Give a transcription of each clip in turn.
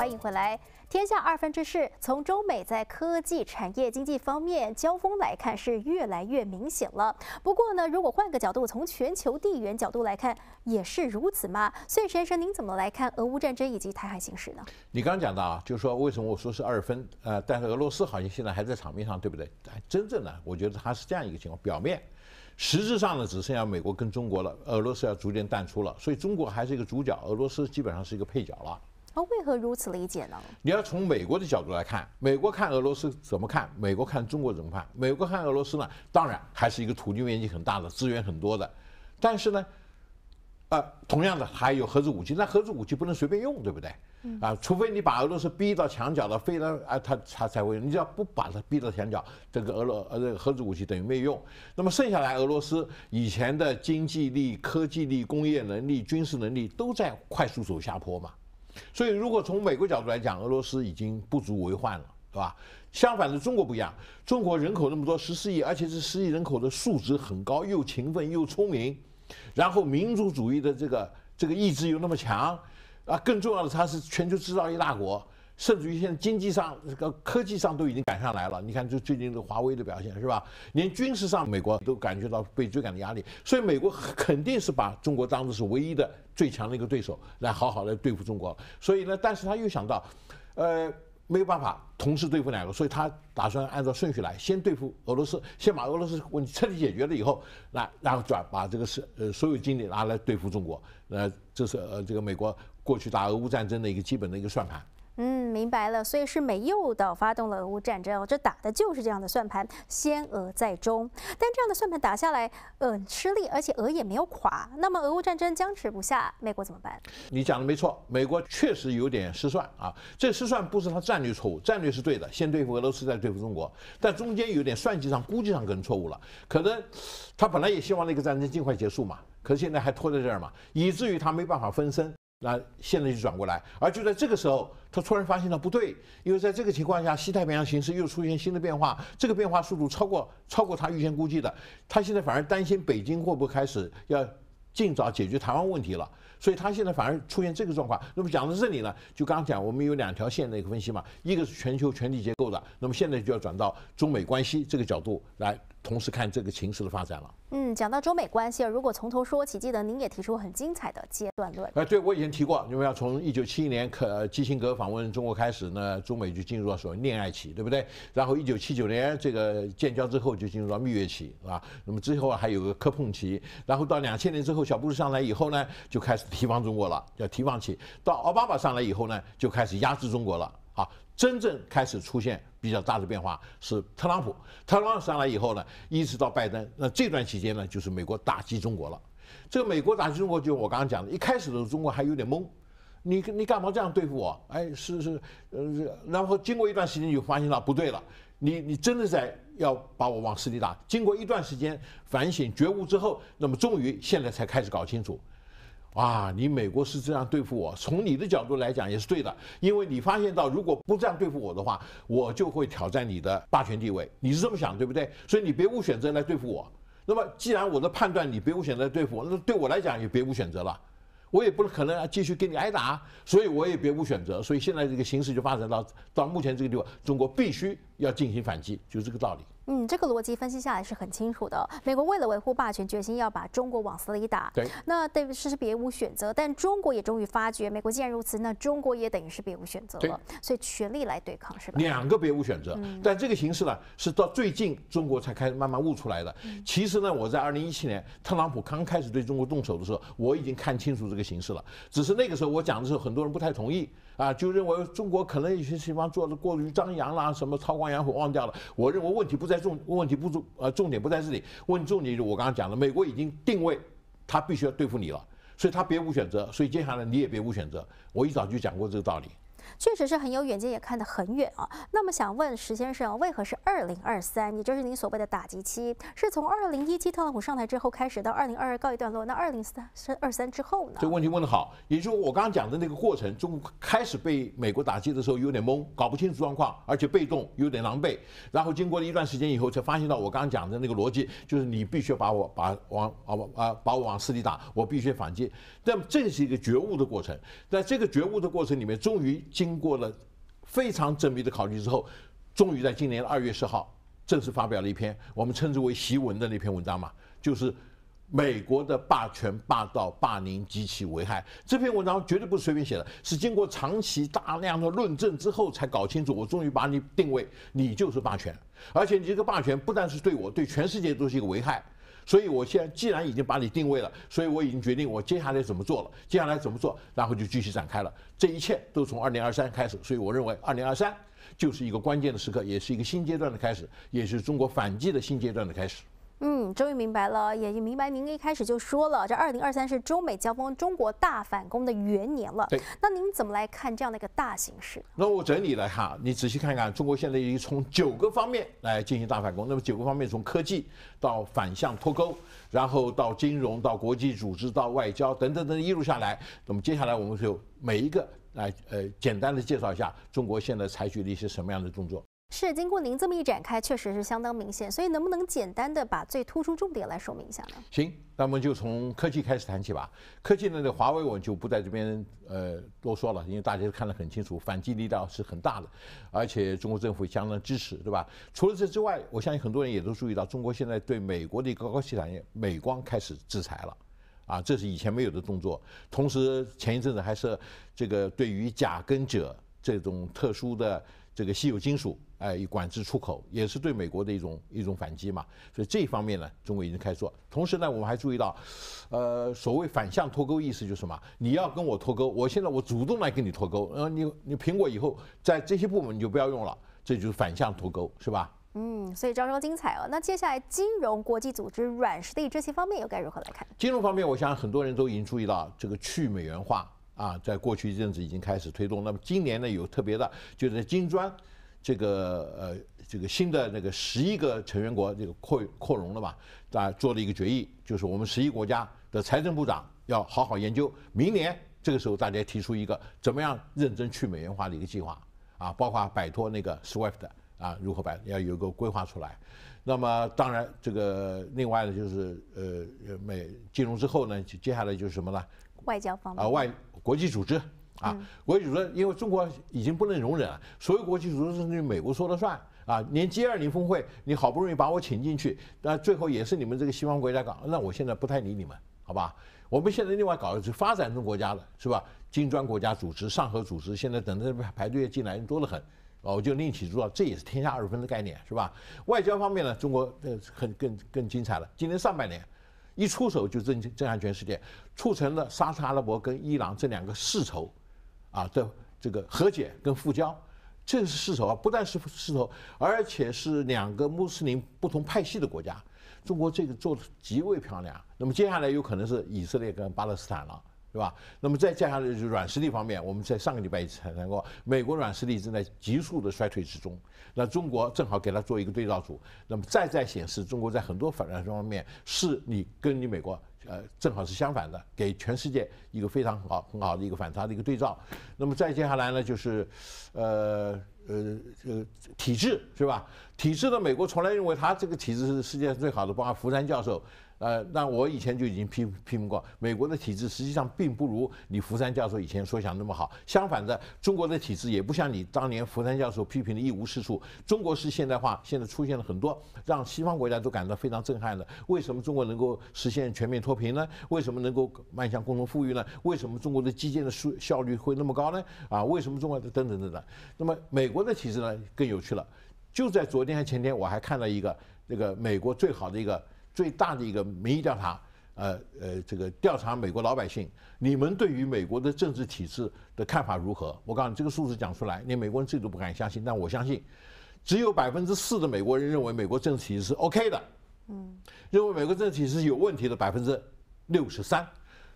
欢迎回来。天下二分之势，从中美在科技、产业、经济方面交锋来看，是越来越明显了。不过呢，如果换个角度，从全球地缘角度来看，也是如此吗？所以，先生，您怎么来看俄乌战争以及台海形势呢？你刚刚讲的啊，就是说为什么我说是二分？呃，但是俄罗斯好像现在还在场面上，对不对？真正的，我觉得它是这样一个情况：表面，实质上呢，只剩下美国跟中国了，俄罗斯要逐渐淡出了。所以，中国还是一个主角，俄罗斯基本上是一个配角了。那为何如此理解呢？你要从美国的角度来看，美国看俄罗斯怎么看？美国看中国怎么看？美国看俄罗斯呢？当然还是一个土地面积很大的、资源很多的，但是呢，呃，同样的还有核子武器。那核子武器不能随便用，对不对？啊，除非你把俄罗斯逼到墙角了，非得啊，他他才会用。你只要不把它逼到墙角，这个俄罗呃这个核子武器等于没用。那么剩下来，俄罗斯以前的经济力、科技力、工业能力、军事能力都在快速走下坡嘛。所以，如果从美国角度来讲，俄罗斯已经不足为患了，是吧？相反的，中国不一样。中国人口那么多，十四亿，而且是十亿人口的素质很高，又勤奋又聪明，然后民族主义的这个这个意志又那么强，啊，更重要的，它是全球制造业大国。甚至于现在经济上、这个科技上都已经赶上来了。你看，就最近这个华为的表现，是吧？连军事上，美国都感觉到被追赶的压力。所以，美国肯定是把中国当做是唯一的最强的一个对手，来好好的对付中国。所以呢，但是他又想到，呃，没有办法同时对付两个，所以他打算按照顺序来，先对付俄罗斯，先把俄罗斯问题彻底解决了以后，来，然后转把这个是呃所有精力拿来对付中国。呃，这是呃这个美国过去打俄乌战争的一个基本的一个算盘。嗯，明白了，所以是美诱导发动了俄乌战争，这打的就是这样的算盘，先俄再中。但这样的算盘打下来，很吃力，而且俄也没有垮。那么俄乌战争僵持不下，美国怎么办？你讲的没错，美国确实有点失算啊。这失算不是他战略错误，战略是对的，先对付俄罗斯，再对付中国。但中间有点算计上、估计上可能错误了。可能他本来也希望那个战争尽快结束嘛，可是现在还拖在这儿嘛，以至于他没办法分身。那现在就转过来，而就在这个时候，他突然发现了不对，因为在这个情况下，西太平洋形势又出现新的变化，这个变化速度超过超过他预先估计的，他现在反而担心北京会不会开始要尽早解决台湾问题了，所以他现在反而出现这个状况。那么讲到这里呢，就刚刚讲我们有两条线的一个分析嘛，一个是全球权力结构的，那么现在就要转到中美关系这个角度来。同时看这个情势的发展了。嗯，讲到中美关系啊，如果从头说起，记得您也提出很精彩的阶段论。哎，对，我以前提过，你们要从一九七一年克基辛格访问中国开始呢，中美就进入了所谓恋爱期，对不对？然后一九七九年这个建交之后就进入到蜜月期，是吧？那么之后还有个磕碰期，然后到两千年之后小布什上来以后呢，就开始提防中国了，叫提防期；到奥巴马上来以后呢，就开始压制中国了。啊，真正开始出现比较大的变化是特朗普。特朗普上来以后呢，一直到拜登，那这段期间呢，就是美国打击中国了。这个美国打击中国，就我刚刚讲的，一开始的时候中国还有点懵，你你干嘛这样对付我？哎，是是，呃，然后经过一段时间就发现了不对了，你你真的在要把我往死里打。经过一段时间反省觉悟之后，那么终于现在才开始搞清楚。啊，你美国是这样对付我，从你的角度来讲也是对的，因为你发现到如果不这样对付我的话，我就会挑战你的霸权地位，你是这么想对不对？所以你别无选择来对付我。那么既然我的判断你别无选择来对付我，那对我来讲也别无选择了，我也不可能继续给你挨打，所以我也别无选择。所以现在这个形势就发展到到目前这个地方，中国必须要进行反击，就是这个道理。嗯，这个逻辑分析下来是很清楚的。美国为了维护霸权，决心要把中国往死里打。对，那对是别无选择。但中国也终于发觉，美国既然如此，那中国也等于是别无选择了。所以全力来对抗，是吧？两个别无选择，但这个形势呢，是到最近中国才开始慢慢悟出来的。其实呢，我在二零一七年特朗普刚开始对中国动手的时候，我已经看清楚这个形势了。只是那个时候我讲的时候，很多人不太同意。啊，就认为中国可能有些地方做的过于张扬啦，什么韬光养晦忘掉了。我认为问题不在重，问题不重，呃，重点不在这里。问重点是我刚刚讲了，美国已经定位，他必须要对付你了，所以他别无选择，所以接下来你也别无选择。我一早就讲过这个道理。确实是很有远见，也看得很远啊。那么想问石先生，为何是二零二三？也就是您所谓的打击期，是从二零一七特朗普上台之后开始，到二零二二告一段落。那二零三三二三之后呢？这个问题问得好。也就是我刚刚讲的那个过程，中开始被美国打击的时候有点懵，搞不清楚状况，而且被动，有点狼狈。然后经过了一段时间以后，才发现到我刚刚讲的那个逻辑，就是你必须把我把往啊啊把我往死里打，我必须反击。但这是一个觉悟的过程，在这个觉悟的过程里面，终于。经过了非常缜密的考虑之后，终于在今年的二月十号正式发表了一篇我们称之为檄文的那篇文章嘛，就是美国的霸权、霸道、霸凌及其危害。这篇文章绝对不是随便写的，是经过长期大量的论证之后才搞清楚。我终于把你定位，你就是霸权，而且你这个霸权不但是对我，对全世界都是一个危害。所以，我现在既然已经把你定位了，所以我已经决定我接下来怎么做了。接下来怎么做，然后就继续展开了。这一切都从二零二三开始，所以我认为二零二三就是一个关键的时刻，也是一个新阶段的开始，也是中国反击的新阶段的开始。嗯，终于明白了，也就明白您一开始就说了，这二零二三是中美交锋、中国大反攻的元年了。对，那您怎么来看这样的一个大形势？那我整理了哈，你仔细看看，中国现在已经从九个方面来进行大反攻。那么九个方面，从科技到反向脱钩，然后到金融、到国际组织、到外交等等等，一路下来。那么接下来，我们就每一个来呃简单的介绍一下中国现在采取了一些什么样的动作。是，经过您这么一展开，确实是相当明显。所以，能不能简单的把最突出重点来说明一下呢？行，那么就从科技开始谈起吧。科技呢，的华为，我就不在这边呃多说了，因为大家都看得很清楚，反击力道是很大的，而且中国政府相当支持，对吧？除了这之外，我相信很多人也都注意到，中国现在对美国的高科技产业，美光开始制裁了，啊，这是以前没有的动作。同时，前一阵子还是这个对于甲根者这种特殊的。这个稀有金属，哎，管制出口也是对美国的一种一种反击嘛。所以这一方面呢，中国已经开始。做。同时呢，我们还注意到，呃，所谓反向脱钩，意思就是什么？你要跟我脱钩，我现在我主动来跟你脱钩。呃，你你苹果以后在这些部门你就不要用了，这就是反向脱钩，是吧？嗯，所以招招精彩哦。那接下来金融、国际组织、软实力这些方面又该如何来看？金融方面，我想很多人都已经注意到这个去美元化。啊，在过去一阵子已经开始推动，那么今年呢有特别的，就是金砖，这个呃这个新的那个十一个成员国这个扩扩容了嘛，啊做了一个决议，就是我们十一国家的财政部长要好好研究，明年这个时候大家提出一个怎么样认真去美元化的一个计划，啊，包括摆脱那个 SWIFT 啊，如何摆要有个规划出来，那么当然这个另外呢就是呃美金融之后呢，接下来就是什么呢？外交方面啊，外国际组织啊，国际组织，因为中国已经不能容忍了，所有国际组织是美国说了算啊，连 g 二零峰会，你好不容易把我请进去，那最后也是你们这个西方国家搞，那我现在不太理你们，好吧？我们现在另外搞的是发展中国家了，是吧？金砖国家组织、上合组织，现在等着排队进来人多得很，哦，我就另起炉灶，这也是天下二分的概念，是吧？外交方面呢，中国呃很更更精彩了，今年上半年。一出手就震惊震撼全世界，促成了沙特阿拉伯跟伊朗这两个世仇，啊的这个和解跟复交，这是世仇啊，不但是世仇，而且是两个穆斯林不同派系的国家，中国这个做的极为漂亮。那么接下来有可能是以色列跟巴勒斯坦了。是吧？那么再加上软实力方面，我们在上个礼拜也谈过，美国软实力正在急速的衰退之中。那中国正好给它做一个对照组，那么再再显示中国在很多反软方面是你跟你美国呃正好是相反的，给全世界一个非常好很好的一个反差的一个对照。那么再接下来呢，就是呃呃呃体制是吧？体制呢，美国从来认为他这个体制是世界上最好的，包括福山教授。呃，那我以前就已经批批评过，美国的体制实际上并不如你福山教授以前所想那么好。相反的，中国的体制也不像你当年福山教授批评的一无是处。中国是现代化，现在出现了很多让西方国家都感到非常震撼的。为什么中国能够实现全面脱贫呢？为什么能够迈向共同富裕呢？为什么中国的基建的速效率会那么高呢？啊，为什么中国的等等等等？那么美国的体制呢？更有趣了。就在昨天还前天，我还看到一个那个美国最好的一个。最大的一个民意调查，呃呃，这个调查美国老百姓，你们对于美国的政治体制的看法如何？我告诉你，这个数字讲出来，连美国人自己都不敢相信。但我相信，只有百分之四的美国人认为美国政治体制是 OK 的，嗯，认为美国政治体是有问题的百分之六十三，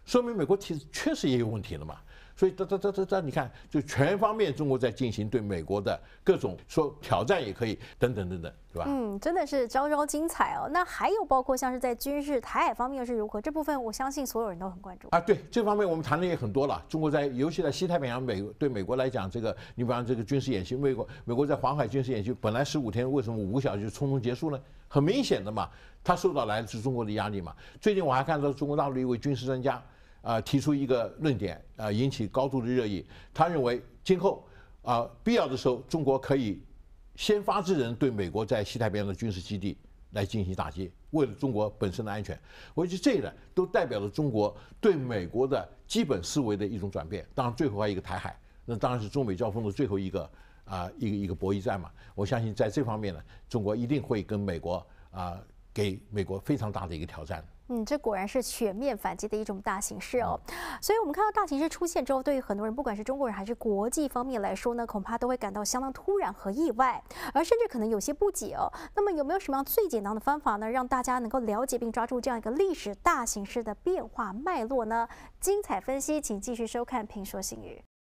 说明美国体制确实也有问题了嘛。所以，这、这、这、这、这，你看，就全方面，中国在进行对美国的各种说挑战，也可以，等等等等，对吧？嗯，真的是招招精彩哦。那还有包括像是在军事台海方面是如何？这部分我相信所有人都很关注啊。对这方面我们谈的也很多了。中国在，尤其在西太平洋美对美国来讲，这个你比方这个军事演习，美国美国在黄海军事演习，本来十五天，为什么五个小时匆匆结束呢？很明显的嘛，他受到来自中国的压力嘛。最近我还看到中国大陆一位军事专家。啊，提出一个论点啊，引起高度的热议。他认为今后啊，必要的时候，中国可以先发制人，对美国在西太平洋的军事基地来进行打击，为了中国本身的安全。我觉得这个都代表了中国对美国的基本思维的一种转变。当然，最后还有一个台海，那当然是中美交锋的最后一个啊，一个一个博弈战嘛。我相信在这方面呢，中国一定会跟美国啊，给美国非常大的一个挑战。嗯，这果然是全面反击的一种大形势哦。所以，我们看到大形势出现之后，对于很多人，不管是中国人还是国际方面来说呢，恐怕都会感到相当突然和意外，而甚至可能有些不解哦。那么，有没有什么样最简单的方法呢，让大家能够了解并抓住这样一个历史大形势的变化脉络呢？精彩分析，请继续收看《评说新语》。